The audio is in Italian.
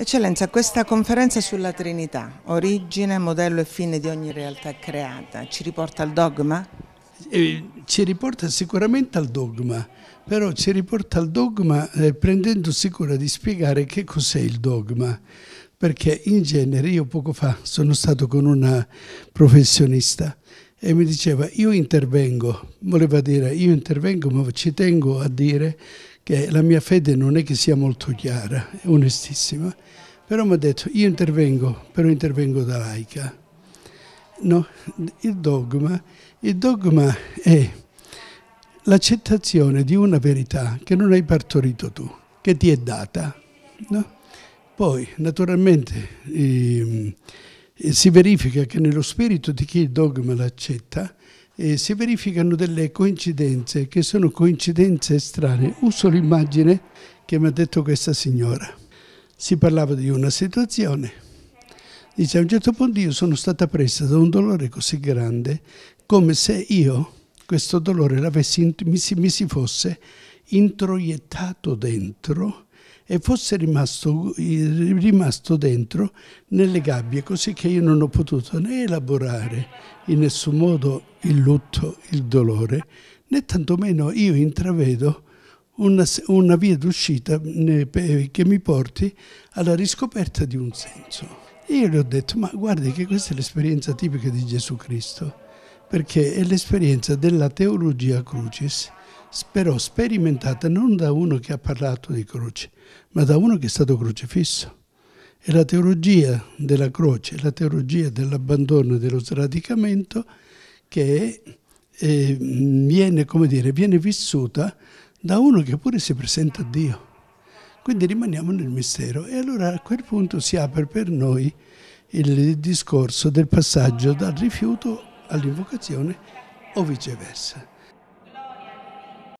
Eccellenza, questa conferenza sulla Trinità, origine, modello e fine di ogni realtà creata, ci riporta al dogma? Eh, ci riporta sicuramente al dogma, però ci riporta al dogma eh, prendendosi cura di spiegare che cos'è il dogma, perché in genere io poco fa sono stato con una professionista e mi diceva io intervengo, voleva dire io intervengo ma ci tengo a dire che la mia fede non è che sia molto chiara, è onestissima, però mi ha detto io intervengo, però intervengo da laica. No, il dogma, il dogma è l'accettazione di una verità che non hai partorito tu, che ti è data. No? Poi, naturalmente, eh, si verifica che nello spirito di chi il dogma l'accetta eh, si verificano delle coincidenze che sono coincidenze strane. Uso l'immagine che mi ha detto questa signora. Si parlava di una situazione. Dice a un certo punto io sono stata presa da un dolore così grande come se io questo dolore mi si, mi si fosse introiettato dentro e fosse rimasto, rimasto dentro nelle gabbie, così che io non ho potuto né elaborare in nessun modo il lutto, il dolore, né tantomeno io intravedo una, una via d'uscita che mi porti alla riscoperta di un senso. E io le ho detto, ma guardi che questa è l'esperienza tipica di Gesù Cristo, perché è l'esperienza della teologia crucis però sperimentata non da uno che ha parlato di croce, ma da uno che è stato crocifisso. E la teologia della croce, la teologia dell'abbandono e dello sradicamento che eh, viene, dire, viene vissuta da uno che pure si presenta a Dio. Quindi rimaniamo nel mistero e allora a quel punto si apre per noi il discorso del passaggio dal rifiuto all'invocazione o viceversa.